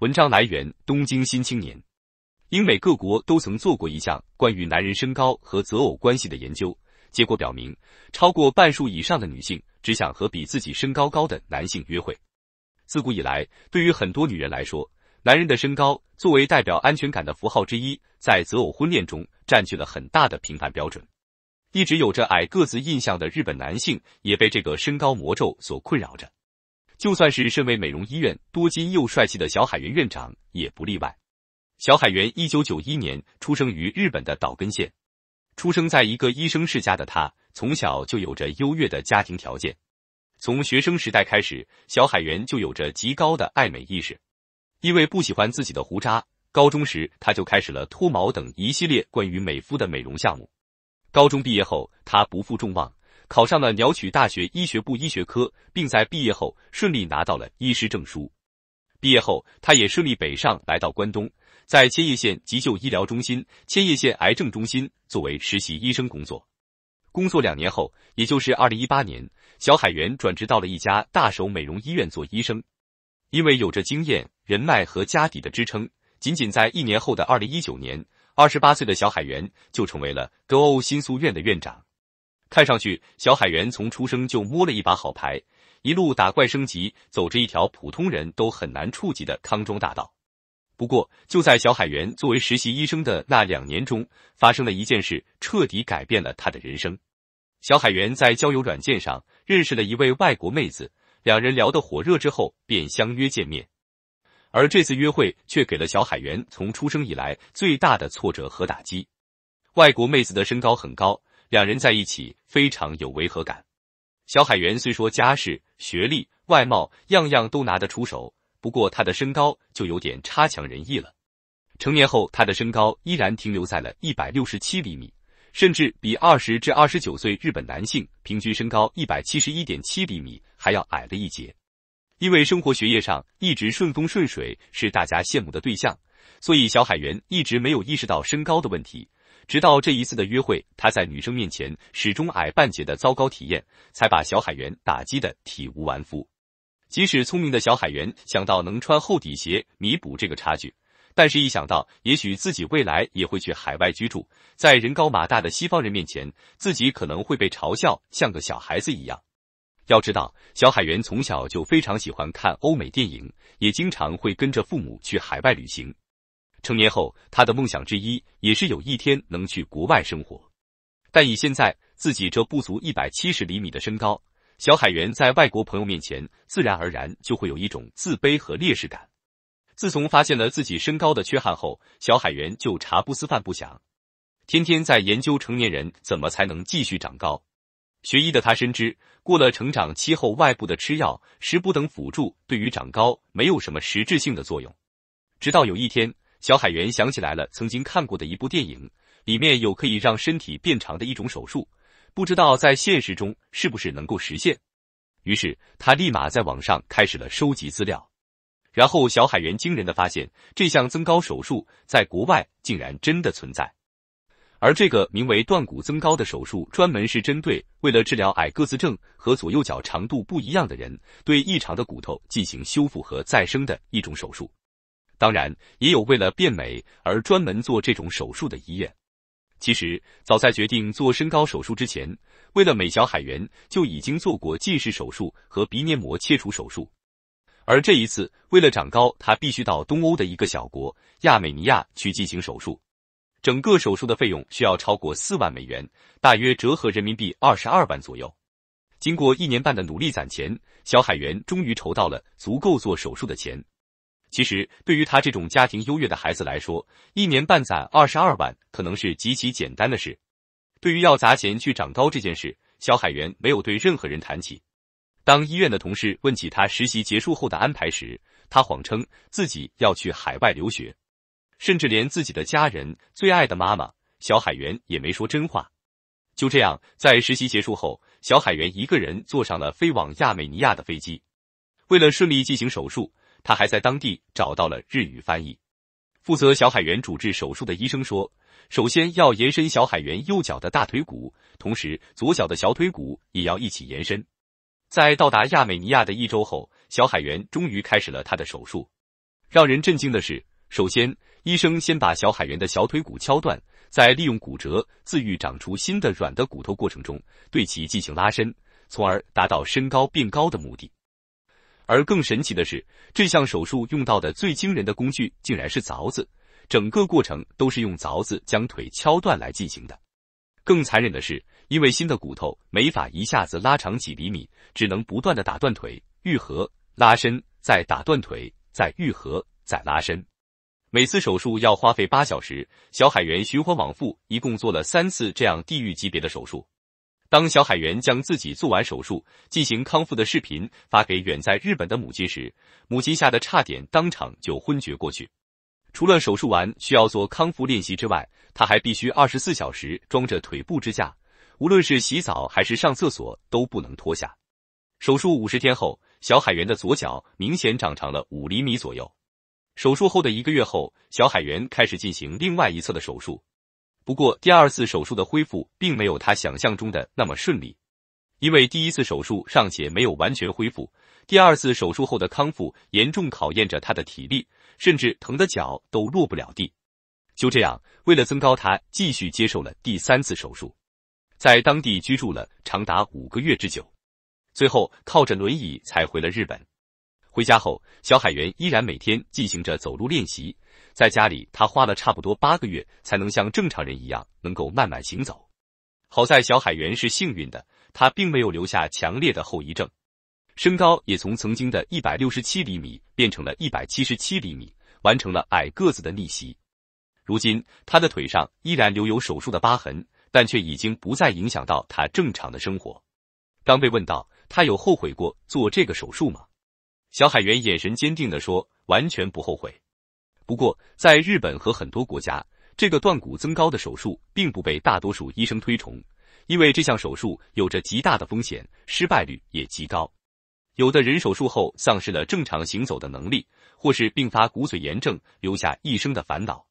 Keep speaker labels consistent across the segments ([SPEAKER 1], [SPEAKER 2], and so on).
[SPEAKER 1] 文章来源《东京新青年》。英美各国都曾做过一项关于男人身高和择偶关系的研究，结果表明，超过半数以上的女性只想和比自己身高高的男性约会。自古以来，对于很多女人来说，男人的身高作为代表安全感的符号之一，在择偶婚恋中占据了很大的评判标准。一直有着矮个子印象的日本男性，也被这个身高魔咒所困扰着。就算是身为美容医院多金又帅气的小海原院长也不例外。小海原一九九一年出生于日本的岛根县，出生在一个医生世家的他，从小就有着优越的家庭条件。从学生时代开始，小海原就有着极高的爱美意识。因为不喜欢自己的胡渣，高中时他就开始了脱毛等一系列关于美肤的美容项目。高中毕业后，他不负众望。考上了鸟取大学医学部医学科，并在毕业后顺利拿到了医师证书。毕业后，他也顺利北上来到关东，在千叶县急救医疗中心、千叶县癌症中心作为实习医生工作。工作两年后，也就是2018年，小海原转职到了一家大手美容医院做医生。因为有着经验、人脉和家底的支撑，仅仅在一年后的2019年，28岁的小海原就成为了 Go 新宿院的院长。看上去，小海员从出生就摸了一把好牌，一路打怪升级，走着一条普通人都很难触及的康庄大道。不过，就在小海员作为实习医生的那两年中，发生了一件事，彻底改变了他的人生。小海员在交友软件上认识了一位外国妹子，两人聊得火热之后，便相约见面。而这次约会却给了小海员从出生以来最大的挫折和打击。外国妹子的身高很高。两人在一起非常有违和感。小海原虽说家世、学历、外貌样样都拿得出手，不过他的身高就有点差强人意了。成年后，他的身高依然停留在了一百六十七厘米，甚至比二十至二十九岁日本男性平均身高一百七十一点七厘米还要矮了一截。因为生活、学业上一直顺风顺水，是大家羡慕的对象，所以小海原一直没有意识到身高的问题。直到这一次的约会，他在女生面前始终矮半截的糟糕体验，才把小海员打击的体无完肤。即使聪明的小海员想到能穿厚底鞋弥补这个差距，但是一想到也许自己未来也会去海外居住，在人高马大的西方人面前，自己可能会被嘲笑像个小孩子一样。要知道，小海员从小就非常喜欢看欧美电影，也经常会跟着父母去海外旅行。成年后，他的梦想之一也是有一天能去国外生活。但以现在自己这不足一百七十厘米的身高，小海员在外国朋友面前自然而然就会有一种自卑和劣势感。自从发现了自己身高的缺憾后，小海员就茶不思饭不想，天天在研究成年人怎么才能继续长高。学医的他深知，过了成长期后，外部的吃药、食补等辅助对于长高没有什么实质性的作用。直到有一天。小海员想起来了，曾经看过的一部电影，里面有可以让身体变长的一种手术，不知道在现实中是不是能够实现。于是他立马在网上开始了收集资料。然后小海员惊人的发现，这项增高手术在国外竟然真的存在。而这个名为断骨增高的手术，专门是针对为了治疗矮个子症和左右脚长度不一样的人，对异常的骨头进行修复和再生的一种手术。当然，也有为了变美而专门做这种手术的医院。其实，早在决定做身高手术之前，为了美，小海员就已经做过近视手术和鼻黏膜切除手术。而这一次，为了长高，他必须到东欧的一个小国亚美尼亚去进行手术。整个手术的费用需要超过四万美元，大约折合人民币二十二万左右。经过一年半的努力攒钱，小海员终于筹到了足够做手术的钱。其实，对于他这种家庭优越的孩子来说，一年半攒二十二万可能是极其简单的事。对于要砸钱去长高这件事，小海源没有对任何人谈起。当医院的同事问起他实习结束后的安排时，他谎称自己要去海外留学，甚至连自己的家人最爱的妈妈小海源也没说真话。就这样，在实习结束后，小海源一个人坐上了飞往亚美尼亚的飞机，为了顺利进行手术。他还在当地找到了日语翻译。负责小海员主治手术的医生说：“首先要延伸小海员右脚的大腿骨，同时左脚的小腿骨也要一起延伸。”在到达亚美尼亚的一周后，小海员终于开始了他的手术。让人震惊的是，首先医生先把小海员的小腿骨敲断，在利用骨折自愈长出新的软的骨头过程中对其进行拉伸，从而达到身高变高的目的。而更神奇的是，这项手术用到的最惊人的工具竟然是凿子，整个过程都是用凿子将腿敲断来进行的。更残忍的是，因为新的骨头没法一下子拉长几厘米，只能不断的打断腿、愈合、拉伸，再打断腿、再愈合、再拉伸。每次手术要花费八小时，小海员循环往复，一共做了三次这样地狱级别的手术。当小海员将自己做完手术进行康复的视频发给远在日本的母亲时，母亲吓得差点当场就昏厥过去。除了手术完需要做康复练习之外，他还必须二十四小时装着腿部支架，无论是洗澡还是上厕所都不能脱下。手术五十天后，小海员的左脚明显长长了五厘米左右。手术后的一个月后，小海员开始进行另外一侧的手术。不过，第二次手术的恢复并没有他想象中的那么顺利，因为第一次手术尚且没有完全恢复，第二次手术后的康复严重考验着他的体力，甚至疼的脚都落不了地。就这样，为了增高，他继续接受了第三次手术，在当地居住了长达五个月之久，最后靠着轮椅才回了日本。回家后，小海员依然每天进行着走路练习。在家里，他花了差不多八个月，才能像正常人一样能够慢慢行走。好在小海员是幸运的，他并没有留下强烈的后遗症，身高也从曾经的一百六十七厘米变成了一百七十七厘米，完成了矮个子的逆袭。如今，他的腿上依然留有手术的疤痕，但却已经不再影响到他正常的生活。当被问到他有后悔过做这个手术吗？小海员眼神坚定地说：“完全不后悔。”不过，在日本和很多国家，这个断骨增高的手术并不被大多数医生推崇，因为这项手术有着极大的风险，失败率也极高。有的人手术后丧失了正常行走的能力，或是并发骨髓炎症，留下一生的烦恼。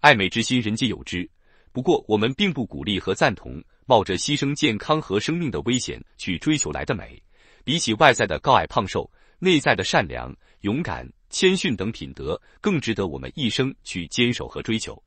[SPEAKER 1] 爱美之心，人皆有之。不过，我们并不鼓励和赞同冒着牺牲健康和生命的危险去追求来的美。比起外在的高矮胖瘦，内在的善良、勇敢、谦逊等品德，更值得我们一生去坚守和追求。